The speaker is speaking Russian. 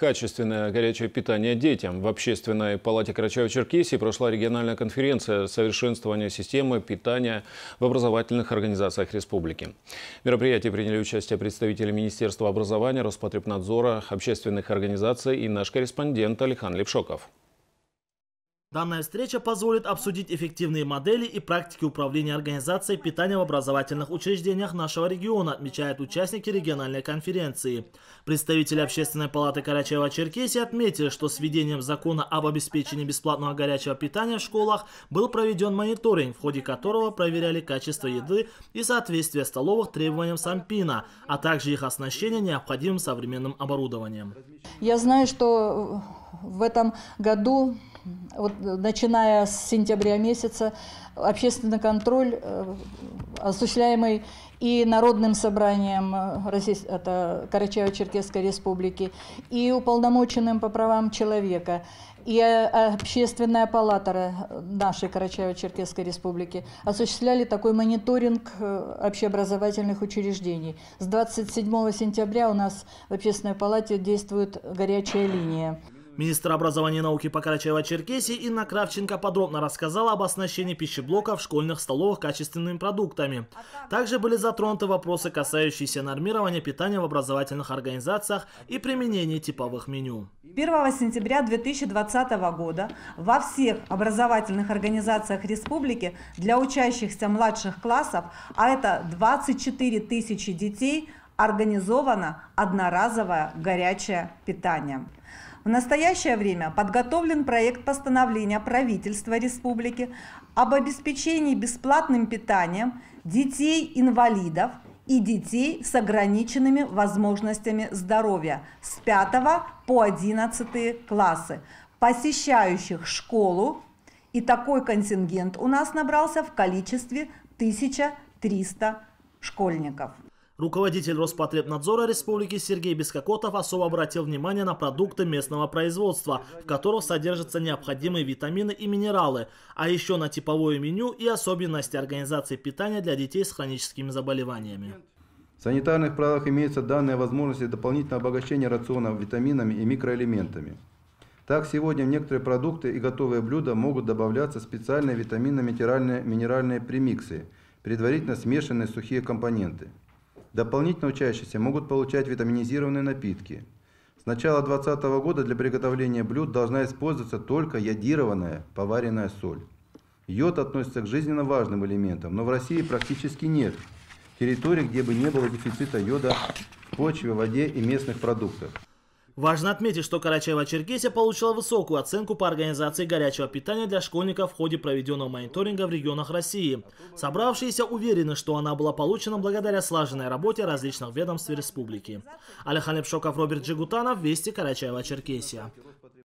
качественное горячее питание детям. В общественной палате Карачаево-Черкесии прошла региональная конференция совершенствования системы питания в образовательных организациях республики. В мероприятии приняли участие представители Министерства образования, Роспотребнадзора, общественных организаций и наш корреспондент Алихан Лепшоков. Данная встреча позволит обсудить эффективные модели и практики управления организацией питания в образовательных учреждениях нашего региона, отмечают участники региональной конференции. Представители Общественной палаты Карачаева-Черкесии отметили, что с введением закона об обеспечении бесплатного горячего питания в школах был проведен мониторинг, в ходе которого проверяли качество еды и соответствие столовых требованиям Сампина, а также их оснащение необходимым современным оборудованием. Я знаю, что в этом году вот, э, начиная с сентября месяца общественный контроль, э, осуществляемый и Народным собранием э, Карачаево-Черкесской республики, и уполномоченным по правам человека, и общественная палата нашей Карачаево-Черкесской республики осуществляли такой мониторинг общеобразовательных учреждений. С 27 сентября у нас в общественной палате действует горячая линия. Министр образования и науки по Карачаево-Черкесии Инна Кравченко подробно рассказала об оснащении пищеблоков в школьных столовых качественными продуктами. Также были затронуты вопросы, касающиеся нормирования питания в образовательных организациях и применения типовых меню. 1 сентября 2020 года во всех образовательных организациях республики для учащихся младших классов, а это 24 тысячи детей, организовано одноразовое горячее питание. В настоящее время подготовлен проект постановления правительства республики об обеспечении бесплатным питанием детей-инвалидов и детей с ограниченными возможностями здоровья с 5 по 11 классы, посещающих школу. И такой контингент у нас набрался в количестве 1300 школьников. Руководитель Роспотребнадзора Республики Сергей Бескокотов особо обратил внимание на продукты местного производства, в которых содержатся необходимые витамины и минералы, а еще на типовое меню и особенности организации питания для детей с хроническими заболеваниями. В санитарных правилах имеются данные возможности дополнительного обогащения рациона витаминами и микроэлементами. Так, сегодня в некоторые продукты и готовые блюда могут добавляться специальные витаминно-минеральные примиксы, предварительно смешанные сухие компоненты. Дополнительно учащиеся могут получать витаминизированные напитки. С начала 2020 года для приготовления блюд должна использоваться только йодированная поваренная соль. Йод относится к жизненно важным элементам, но в России практически нет территории, где бы не было дефицита йода в почве, воде и местных продуктах. Важно отметить, что Карачаево-Черкесия получила высокую оценку по организации горячего питания для школьников в ходе проведенного мониторинга в регионах России. Собравшиеся уверены, что она была получена благодаря слаженной работе различных ведомств республики. Алихан Лепшоков, Роберт Джигутанов, Вести, Карачаева-Черкесия.